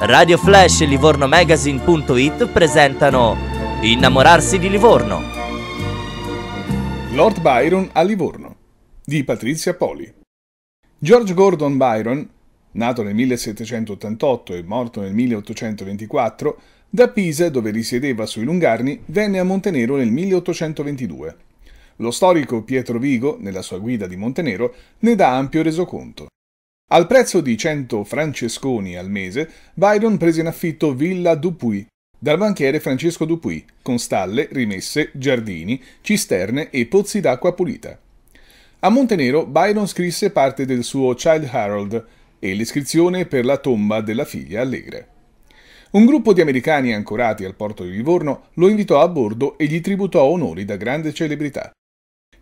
Radio Flash e Livorno Magazine.it presentano Innamorarsi di Livorno. Lord Byron a Livorno di Patrizia Poli. George Gordon Byron, nato nel 1788 e morto nel 1824, da Pisa, dove risiedeva sui Lungarni, venne a Montenero nel 1822. Lo storico Pietro Vigo, nella sua guida di Montenero, ne dà ampio resoconto. Al prezzo di 100 francesconi al mese, Byron prese in affitto Villa Dupuy dal banchiere Francesco Dupuy, con stalle, rimesse, giardini, cisterne e pozzi d'acqua pulita. A Montenero Byron scrisse parte del suo Child Harold e l'iscrizione per la tomba della figlia Allegre. Un gruppo di americani ancorati al porto di Livorno lo invitò a bordo e gli tributò onori da grande celebrità.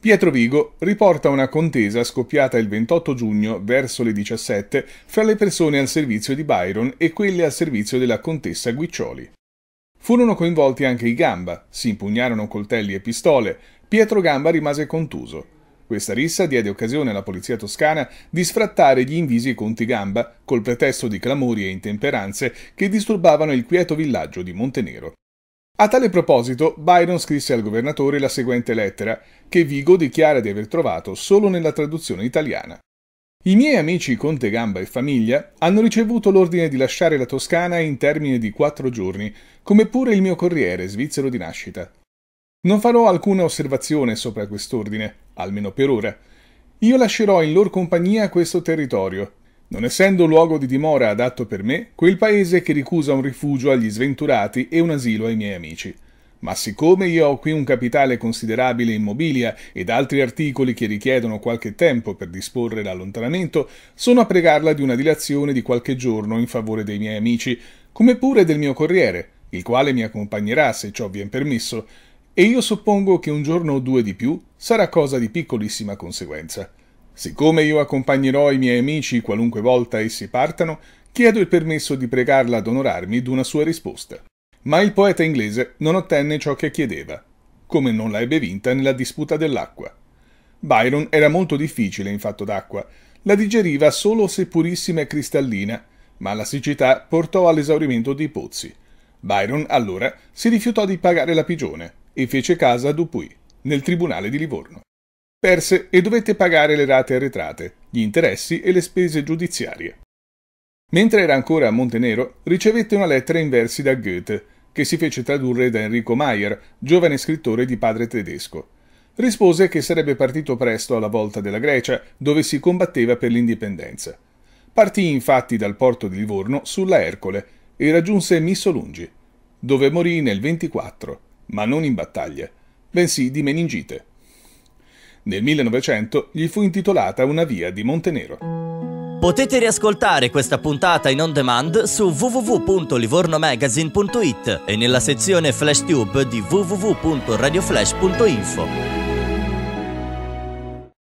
Pietro Vigo riporta una contesa scoppiata il 28 giugno verso le 17 fra le persone al servizio di Byron e quelle al servizio della contessa Guiccioli. Furono coinvolti anche i Gamba, si impugnarono coltelli e pistole, Pietro Gamba rimase contuso. Questa rissa diede occasione alla polizia toscana di sfrattare gli invisi conti Gamba col pretesto di clamori e intemperanze che disturbavano il quieto villaggio di Montenero. A tale proposito, Byron scrisse al governatore la seguente lettera, che Vigo dichiara di aver trovato solo nella traduzione italiana. I miei amici Conte Gamba e famiglia hanno ricevuto l'ordine di lasciare la Toscana in termine di quattro giorni, come pure il mio corriere svizzero di nascita. Non farò alcuna osservazione sopra quest'ordine, almeno per ora. Io lascerò in lor compagnia questo territorio, non essendo luogo di dimora adatto per me, quel paese che ricusa un rifugio agli sventurati e un asilo ai miei amici. Ma siccome io ho qui un capitale considerabile in mobilia ed altri articoli che richiedono qualche tempo per disporre l'allontanamento, sono a pregarla di una dilazione di qualche giorno in favore dei miei amici, come pure del mio corriere, il quale mi accompagnerà se ciò vien permesso, e io suppongo che un giorno o due di più sarà cosa di piccolissima conseguenza. Siccome io accompagnerò i miei amici qualunque volta essi partano, chiedo il permesso di pregarla ad onorarmi d'una sua risposta. Ma il poeta inglese non ottenne ciò che chiedeva, come non la ebbe vinta nella disputa dell'acqua. Byron era molto difficile in fatto d'acqua, la digeriva solo se purissima e cristallina, ma la siccità portò all'esaurimento dei pozzi. Byron allora si rifiutò di pagare la pigione e fece casa a Dupuy, nel tribunale di Livorno perse e dovette pagare le rate arretrate, gli interessi e le spese giudiziarie. Mentre era ancora a Montenero, ricevette una lettera in versi da Goethe, che si fece tradurre da Enrico Mayer, giovane scrittore di padre tedesco. Rispose che sarebbe partito presto alla volta della Grecia, dove si combatteva per l'indipendenza. Partì infatti dal porto di Livorno sulla Ercole e raggiunse Missolungi, dove morì nel 24, ma non in battaglia, bensì di meningite. Nel 1900 gli fu intitolata una via di Montenero. Potete riascoltare questa puntata in on demand su www.livornomagazine.it e nella sezione FlashTube di www.radioflash.info.